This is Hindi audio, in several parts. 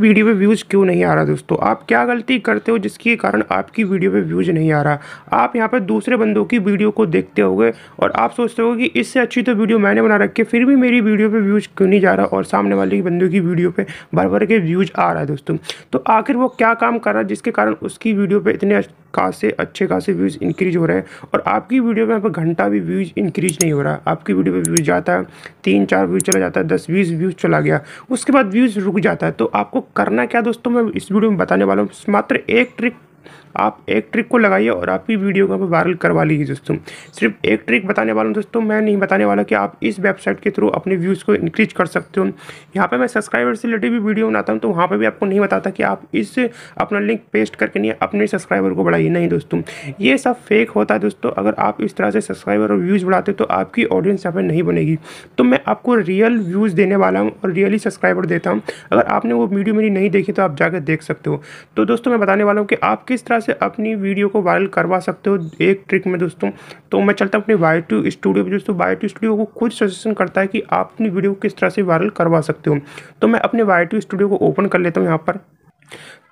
वीडियो पे व्यूज़ क्यों नहीं आ रहा दोस्तों आप क्या गलती करते हो जिसके कारण आपकी वीडियो पे व्यूज़ नहीं आ रहा आप यहाँ पर दूसरे बंदों की वीडियो को देखते हो और आप सोचते हो कि इससे अच्छी तो वीडियो मैंने बना रखी है फिर भी मेरी वीडियो पर व्यूज़ क्यों नहीं जा रहा और सामने वाले बंदों की वीडियो पर भर भर के व्यूज़ आ रहा है दोस्तों तो आखिर वो क्या काम कर रहा है जिसके कारण उसकी वीडियो पर इतने खासे अच्छे खासे व्यूज़ इंक्रीज हो रहे हैं और आपकी वीडियो में पर घंटा भी व्यूज़ इंक्रीज नहीं हो रहा आपकी वीडियो में व्यूज़ जाता है तीन चार व्यूज़ चला जाता है दस व्यूज़ व्यूज़ चला गया उसके बाद व्यूज़ रुक जाता है तो आपको करना क्या दोस्तों मैं इस वीडियो में बताने वाला हूँ मात्र एक ट्रिक आप एक ट्रिक को लगाइए और आपकी वीडियो को वायरल करवा लीजिए दोस्तों सिर्फ एक ट्रिक बताने वाला हूँ दोस्तों मैं नहीं बताने वाला कि आप इस वेबसाइट के थ्रू अपने व्यूज़ को इंक्रीज कर सकते हो यहाँ पर मैं सब्सक्राइबर से रिलेटेड भी वीडियो बनाता हूँ तो वहाँ पर भी आपको नहीं बताता कि आप इस अपना लिंक पेस्ट करके नहीं अपने सब्सक्राइबर को बढ़ाइए नहीं दोस्तों ये सब फेक होता है दोस्तों अगर आप इस तरह से सब्सक्राइबर और व्यूज़ बढ़ाते तो आपकी ऑडियंस यहाँ पर नहीं बनेगी तो मैं आपको रियल व्यूज़ देने वाला हूँ और रियली सब्सक्राइबर देता हूँ अगर आपने वो वीडियो मेरी नहीं देखी तो आप जाकर देख सकते हो तो दोस्तों मैं बताने वाला हूँ कि आप किस तरह से अपनी वीडियो को वायरल करवा सकते हो एक ट्रिक में दोस्तों तो मैं चलता हूँ अपने वाई टू स्टूडियो पर दोस्तों वाई टू स्टूडियो को खुद सजेशन करता है कि आप अपनी वीडियो को किस तरह से वायरल करवा सकते हो तो मैं अपने वाई टू स्टूडियो को ओपन कर लेता हूँ यहाँ पर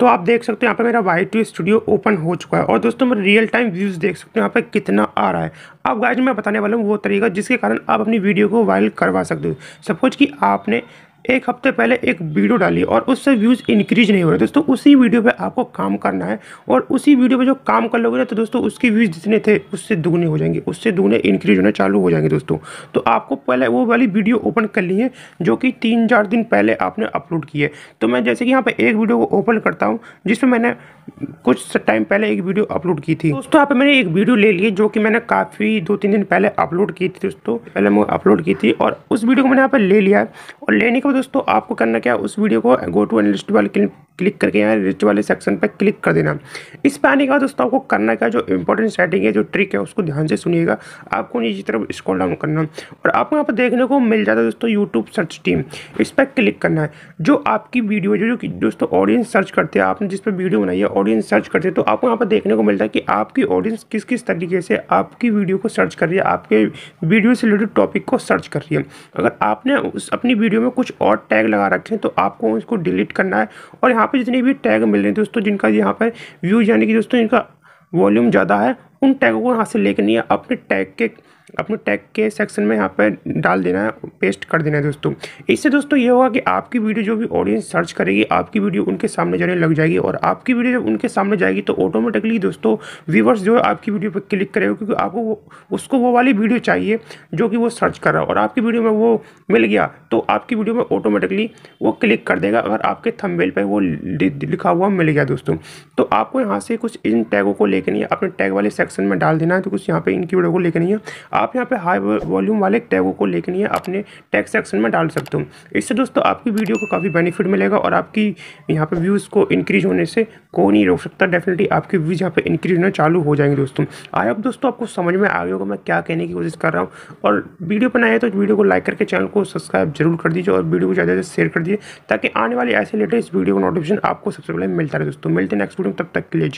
तो आप देख सकते हो यहाँ पर मेरा वाई टू स्टूडियो ओपन हो चुका है और दोस्तों मैं रियल टाइम व्यूज़ देख सकते हो यहाँ पर कितना आ रहा है अब गाइज मैं बताने वाला हूँ वो तरीका जिसके कारण आप अपनी वीडियो को वायरल करवा सकते हो सपोज कि आपने एक हफ्ते पहले एक वीडियो डाली और उससे व्यूज़ इंक्रीज नहीं हो रहे दोस्तों उसी वीडियो पे आपको काम करना है और उसी वीडियो पे जो काम कर लोगे ना तो दोस्तों उसके व्यूज़ जितने थे उससे दुगने हो जाएंगे उससे दुगने इंक्रीज होने चालू हो जाएंगे दोस्तों तो आपको पहले वो वाली वीडियो ओपन कर ली है जो कि तीन चार दिन पहले आपने अपलोड की है तो मैं जैसे कि यहाँ पर एक वीडियो को ओपन करता हूँ जिसमें मैंने कुछ टाइम पहले एक वीडियो अपलोड की थी दोस्तों यहाँ पर मैंने एक वीडियो ले ली जो कि मैंने काफ़ी दो तीन दिन पहले अपलोड की थी दोस्तों पहले मैं अपलोड की थी और उस वीडियो को मैंने यहाँ पर ले लिया और लेने दोस्तों आपको करना क्या उस वीडियो को गो टू एनलिस्ट वाले क्लिप क्लिक करके यहाँ रिच वाले सेक्शन पर क्लिक कर देना इस पर आने के बाद दोस्तों आपको करना क्या जो इंपॉर्टेंट सेटिंग है जो ट्रिक है उसको ध्यान से सुनिएगा आपको नीचे तरफ स्क्रॉल डाउन करना और आपको यहाँ पर देखने को मिल जाता है दोस्तों यूट्यूब सर्च टीम इस पर क्लिक करना है जो आपकी वीडियो जो जो दोस्तों ऑडियंस सर्च करते हैं आपने जिस पर वीडियो बनाई है ऑडियंस सर्च करते तो आपको यहाँ पर देखने को मिलता है कि आपकी ऑडियंस किस किस तरीके से आपकी वीडियो को सर्च कर रही है आपके वीडियो से रिलेटेड टॉपिक को सर्च कर रही है अगर आपने उस अपनी वीडियो में कुछ और टैग लगा रखे हैं तो आपको उसको डिलीट करना है और यहाँ यहाँ पे जितने भी टैग मिल रहे हैं दोस्तों जिनका यहाँ पर व्यूज यानी कि दोस्तों इनका वॉल्यूम ज़्यादा है उन टैगों को यहाँ से लेकर नहीं अपने टैग के अपने टैग के सेक्शन में यहाँ पर डाल देना है पेस्ट कर देना है दोस्तों इससे दोस्तों ये होगा कि आपकी वीडियो जो भी ऑडियंस सर्च करेगी आपकी वीडियो उनके सामने जाने लग जाएगी और आपकी वीडियो जब उनके सामने जाएगी तो ऑटोमेटिकली दोस्तों व्यूवर्स जो है आपकी वीडियो पर क्लिक करेगा क्योंकि आपको वो उसको वो वाली वीडियो चाहिए जो कि वो सर्च कर रहा है और आपकी वीडियो में वो मिल गया तो आपकी वीडियो में ऑटोमेटिकली वो क्लिक कर देगा अगर आपके थंबनेल पर वो लिखा हुआ मिल गया दोस्तों तो आपको यहाँ से कुछ इन टैगों को लेकर नहीं है अपने टैग वाले सेक्शन में डाल देना है तो कुछ यहाँ पर इनकी वीडियो को लेकर नहीं है आप यहाँ पे हाई वॉल्यूम वाले टैगों को लेकर ये अपने टैग सेक्शन में डाल सकते हो इससे दोस्तों आपकी वीडियो को काफ़ी बेनिफिट मिलेगा और आपकी यहाँ पे व्यूज़ को इंक्रीज होने से कोई नहीं रोक सकता डेफिनेटली आपके व्यूज़ यहाँ पे इंक्रीज होना चालू हो जाएंगे दोस्तों आए अब दोस्तों आपको समझ में आ गया होगा मैं क्या कहने की कोशिश कर रहा हूँ और वीडियो बनाए तो वीडियो को लाइक करके चैनल को सब्सक्राइब जरूर कर दीजिए और वीडियो को ज़्यादा से शेयर कर दीजिए ताकि आने वाले ऐसे लेटेस्ट वीडियो को नोटिफिकेशन आपको सबसे पहले मिलता रहे दोस्तों मिलते हैं नेक्स्ट वीडियो तब तक के लिए